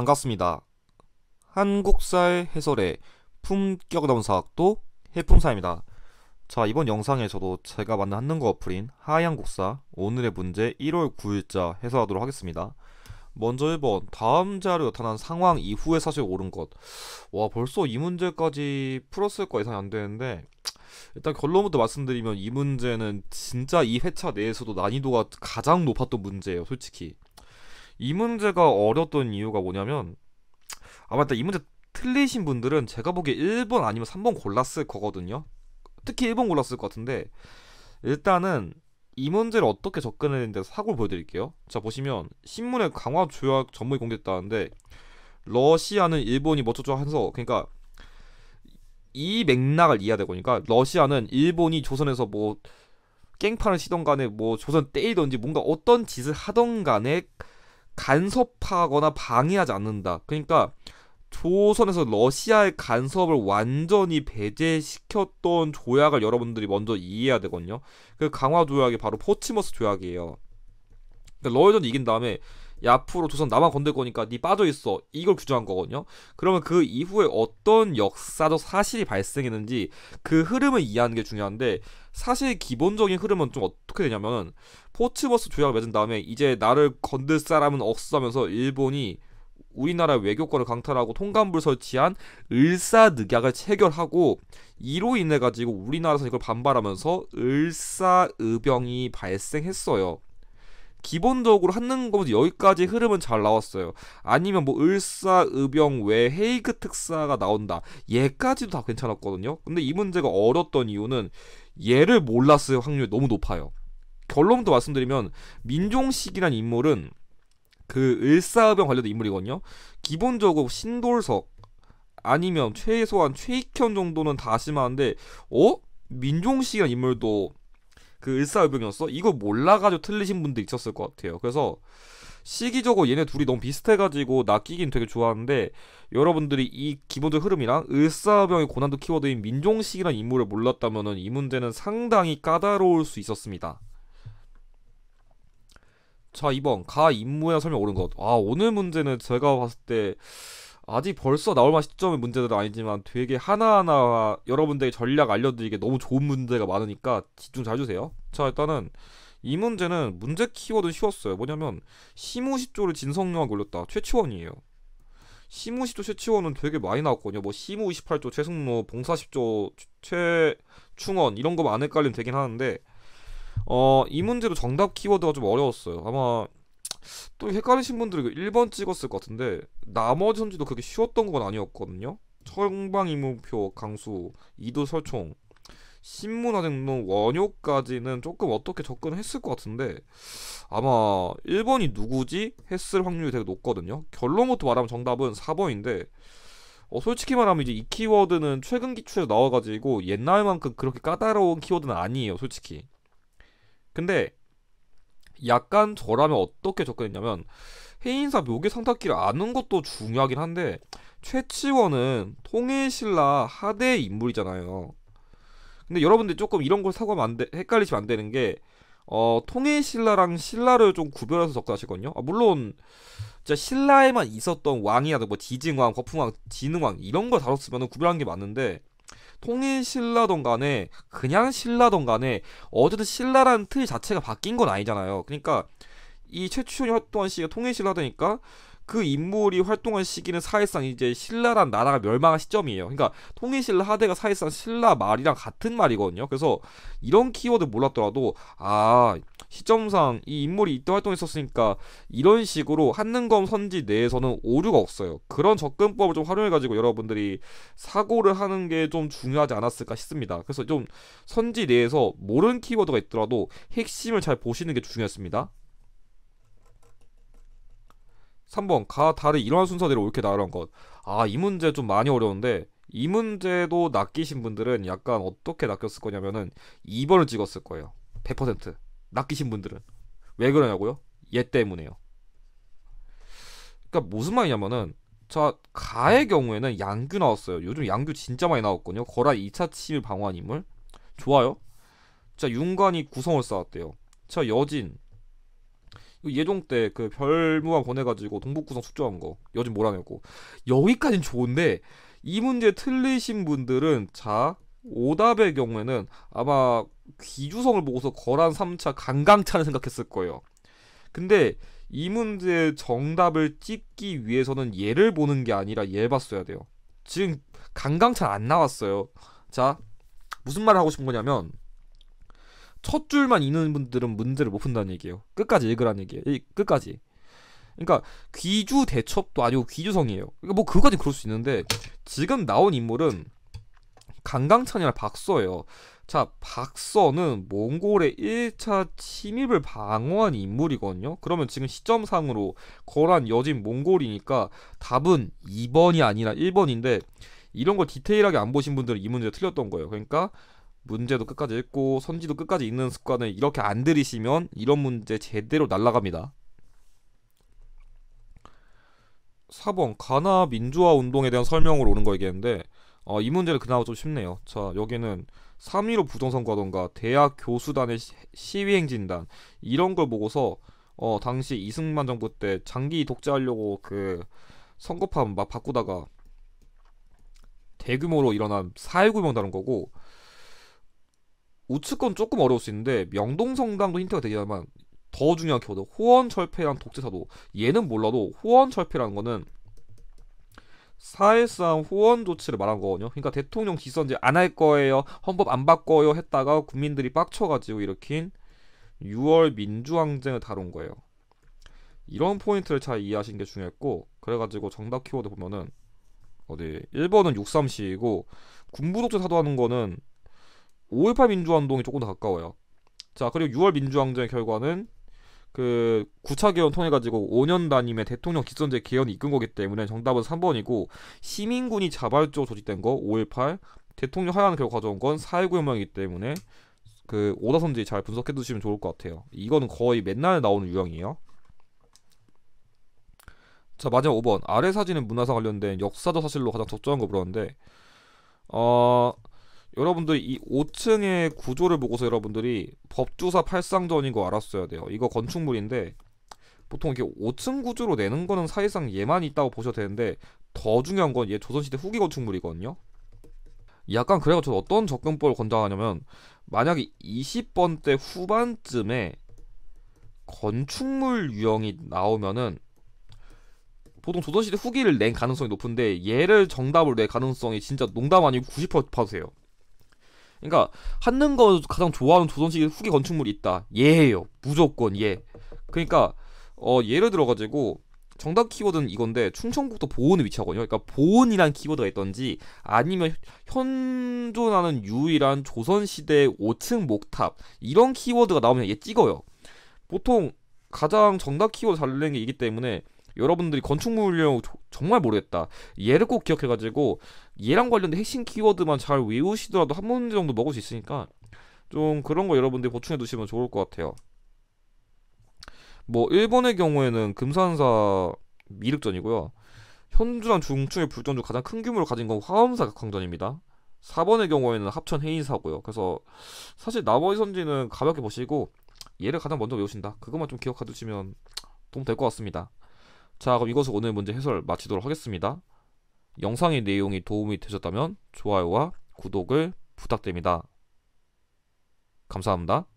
반갑습니다. 한국살 해설의 품격 넘사학도 해품사입니다. 자 이번 영상에서도 제가 만든 한능거 어플인 하양국사 오늘의 문제 1월 9일자 해설하도록 하겠습니다. 먼저 1번 다음 자료 나타난 상황 이후에 사실 옳은 것. 와 벌써 이 문제까지 풀었을 거 예상이 안 되는데 일단 결론부터 말씀드리면 이 문제는 진짜 이 회차 내에서도 난이도가 가장 높았던 문제예요 솔직히. 이 문제가 어려웠던 이유가 뭐냐면 아 맞다 이 문제 틀리신 분들은 제가 보기에 1번 아니면 3번 골랐을 거거든요. 특히 1번 골랐을 것 같은데 일단은 이 문제를 어떻게 접근했는지 사고를 보여드릴게요. 자 보시면 신문에 강화 조약 전문이 공개됐다는데 러시아는 일본이 뭐쩌죠 해서 그러니까 이 맥락을 이해해야 되고 그러니까 러시아는 일본이 조선에서 뭐 깽판을 치던 간에 뭐 조선 때리던지 뭔가 어떤 짓을 하던 간에 간섭하거나 방해하지 않는다. 그러니까 조선에서 러시아의 간섭을 완전히 배제시켰던 조약을 여러분들이 먼저 이해해야 되거든요. 그 강화 조약이 바로 포츠머스 조약이에요. 그러니까 러시아전 이긴 다음에 야 앞으로 조선 나만 건들 거니까 니 빠져 있어 이걸 규정한 거거든요. 그러면 그 이후에 어떤 역사적 사실이 발생했는지 그 흐름을 이해하는 게 중요한데 사실 기본적인 흐름은 좀 어떻게 되냐면은 포츠버스 조약을 맺은 다음에 이제 나를 건들 사람은 없어 하면서 일본이 우리나라 외교권을 강탈하고 통감부를 설치한 을사늑약을 체결하고 이로 인해 가지고 우리나라에서 이걸 반발하면서 을사의병이 발생했어요. 기본적으로 한능검에서 여기까지 흐름은 잘 나왔어요. 아니면 뭐을사 의병 외 헤이그 특사가 나온다. 얘까지도 다 괜찮았거든요. 근데 이 문제가 어렸던 이유는 얘를 몰랐을 확률이 너무 높아요. 결론부터 말씀드리면 민종식이란 인물은 그을사 의병 관련된 인물이거든요. 기본적으로 신돌석 아니면 최소한 최익현 정도는 다 아실만한데 어? 민종식이란 인물도 그 일사오병이었어? 이거 몰라가지고 틀리신 분도 있었을 것 같아요. 그래서 시기적으로 얘네 둘이 너무 비슷해가지고 나 끼긴 되게 좋아하는데 여러분들이 이 기본적 흐름이랑 을사병의 고난도 키워드인 민종식이란 인물을 몰랐다면 이 문제는 상당히 까다로울 수 있었습니다. 자 2번 가 임무야 설명 옳은 것. 아 오늘 문제는 제가 봤을 때 아직 벌써 나올 만한 시점의 문제들은 아니지만 되게 하나하나 여러분들에게 전략 알려드리기 너무 좋은 문제가 많으니까 집중 잘 주세요. 자 일단은 이 문제는 문제 키워드 는 쉬웠어요. 뭐냐면 시무시조를 진성용하고 올렸다. 최치원이에요. 시무시조 최치원은 되게 많이 나왔거든요. 뭐 시무 28조 최승로 봉사 십조 최충원 이런 거만 안 헷갈리면 되긴 하는데 어 이 문제도 정답 키워드가 좀 어려웠어요. 아마 또 헷갈리신 분들은 1번 찍었을 것 같은데 나머지 선지도 그렇게 쉬웠던 건 아니었거든요. 청방이무표 강수, 이도 설총, 신문화쟁론 원효까지는 조금 어떻게 접근했을 것 같은데 아마 1번이 누구지 했을 확률이 되게 높거든요. 결론부터 말하면 정답은 4번인데 어, 솔직히 말하면 이제 이 키워드는 최근 기출에 나와가지고 옛날만큼 그렇게 까다로운 키워드는 아니에요, 솔직히. 근데 약간 저라면 어떻게 접근했냐면 해인사 묘계 상탁기를 아는 것도 중요하긴 한데 최치원은 통일신라 하대 인물이잖아요. 근데 여러분들 조금 이런 걸 사고하면 안 돼, 헷갈리시면 안 되는 게 어, 통일신라랑 신라를 좀 구별해서 접근하시거든요. 아, 물론 진짜 신라에만 있었던 왕이라든뭐 지징왕, 거풍왕, 진흥왕 이런 걸 다뤘으면 구별한 게 맞는데 통일 신라던 간에 그냥 신라던 간에 어쨌든 신라라는 틀 자체가 바뀐 건 아니잖아요. 그러니까 이 최춘이 활동한 시기가 통일 신라다니까 그 인물이 활동한 시기는 사실상 이제 신라란 나라가 멸망한 시점이에요. 그러니까 통일신라 하대가 사실상 신라 말이랑 같은 말이거든요. 그래서 이런 키워드 몰랐더라도 아 시점상 이 인물이 이때 활동했었으니까 이런 식으로 한능검 선지 내에서는 오류가 없어요. 그런 접근법을 좀 활용해가지고 여러분들이 사고를 하는 게 좀 중요하지 않았을까 싶습니다. 그래서 좀 선지 내에서 모르는 키워드가 있더라도 핵심을 잘 보시는 게 중요했습니다. 3번 가 달의 이러한 순서대로 옳게 나열한 것. 아 이 문제 좀 많이 어려운데 이 문제도 낚이신 분들은 약간 어떻게 낚였을 거냐면은 2번을 찍었을 거예요. 100%. 낚이신 분들은 왜 그러냐고요? 얘 때문에요. 그러니까 무슨 말이냐면은 자 가의 경우에는 양규 나왔어요. 요즘 양규 진짜 많이 나왔거든요. 거라 2차 치밀 방어한 인물 좋아요. 자 윤관이 구성을 쌓았대요. 자 여진 예종 때 그 별무왕 보내가지고 동북구성 숙조한거 여진 몰아내고 여기까진 좋은데 이 문제 틀리신 분들은 자 오답의 경우에는 아마 귀주성을 보고서 거란 3차 강강차를 생각했을 거예요. 근데 이 문제의 정답을 찍기 위해서는 얘를 보는 게 아니라 얘 봤어야 돼요. 지금 강강차 안 나왔어요. 자, 무슨 말을 하고 싶은 거냐면 첫 줄만 읽는 분들은 문제를 못 푼다는 얘기예요. 끝까지 읽으라는 얘기예요. 끝까지. 그러니까 귀주 대첩도 아니고 귀주성이에요. 그러니까 뭐 그거까지 그럴 수 있는데 지금 나온 인물은 강강찬이나 박서예요. 자, 박서는 몽골의 1차 침입을 방어한 인물이거든요. 그러면 지금 시점상으로 거란 여진 몽골이니까 답은 2번이 아니라 1번인데 이런 걸 디테일하게 안 보신 분들은 이 문제 틀렸던 거예요. 그러니까 문제도 끝까지 읽고 선지도 끝까지 읽는 습관을 이렇게 안 들이시면 이런 문제 제대로 날라갑니다. 4번 가나 민주화 운동에 대한 설명으로 오는 거 얘기했는데 어, 이문제를 그나마 좀 쉽네요. 자, 여기는 3위로 부정선거던가 대학 교수단의 시위행진단 이런 걸 보고서 어, 당시 이승만 정부 때 장기 독재하려고 그 선거판 막 바꾸다가 대규모로 일어난 4.19 명단은 거고 우측건 조금 어려울 수 있는데 명동성당도 힌트가 되지만 더 중요한 키워드 호원철폐란 독재사도 얘는 몰라도 호원철폐라는 거는 사실상 후원 조치를 말한 거거든요. 그러니까 대통령 기선 이제 안 할 거예요. 헌법 안 바꿔요 했다가 국민들이 빡쳐가지고 일으킨 6월 민주항쟁을 다룬 거예요. 이런 포인트를 잘이해하신게 중요했고 그래가지고 정답 키워드 보면은 어디 1번은 63시이고 군부 독재 사도하는 거는 5.18 민주화운동이 조금 더 가까워요. 자 그리고 6월 민주항쟁의 결과는 그구차 개헌 통해 가지고 5년 단임의 대통령 직선제 개헌이 이끈 거기 때문에 정답은 3번이고 시민군이 자발적으로 조직된 거 5.18 대통령 하향 결과 가져온 건 4.19 혁명이기 때문에 그 오다선지 잘 분석해 두시면 좋을 것 같아요. 이거는 거의 맨날 나오는 유형이에요. 자 마지막 5번 아래 사진은 문화사 관련된 역사적 사실로 가장 적절한 거 물었는데 어 여러분들이 5층의 구조를 보고서 여러분들이 법주사 팔상전인 거 알았어야 돼요. 이거 건축물인데 보통 이렇게 5층 구조로 내는 거는 사실상 얘만 있다고 보셔도 되는데 더 중요한 건 얘 조선시대 후기 건축물이거든요. 약간 그래가지고 어떤 접근법을 권장하냐면 만약에 20번대 후반쯤에 건축물 유형이 나오면은 보통 조선시대 후기를 낸 가능성이 높은데 얘를 정답을 낼 가능성이 진짜 농담 아니고 90% 봐도 요 그러니까 하는 거 가장 좋아하는 조선식 후기 건축물이 있다. 예예요. 무조건 예. 그러니까 어 예를 들어가지고 정답 키워드는 이건데 충청북도 보은에 위치하거든요. 그러니까 보은이란 키워드가 있던지 아니면 현존하는 유일한 조선시대 5층 목탑 이런 키워드가 나오면 얘 찍어요. 보통 가장 정답 키워드 잘 내는 게 이기 때문에 여러분들이 건축물이 정말 모르겠다. 얘를 꼭 기억해가지고 얘랑 관련된 핵심 키워드만 잘 외우시더라도 한 문제 정도 먹을 수 있으니까 좀 그런 거 여러분들이 보충해 두시면 좋을 것 같아요. 뭐 일본의 경우에는 금산사 미륵전이고요. 현주랑 중충의 불전주 가장 큰 규모를 가진 건 화엄사 각광전입니다. 4번의 경우에는 합천 해인사고요. 그래서 사실 나머지 선지는 가볍게 보시고 얘를 가장 먼저 외우신다. 그것만 좀 기억해 두시면 도움 될 것 같습니다. 자, 그럼 이것으로 오늘 문제 해설 마치도록 하겠습니다. 영상의 내용이 도움이 되셨다면 좋아요와 구독을 부탁드립니다. 감사합니다.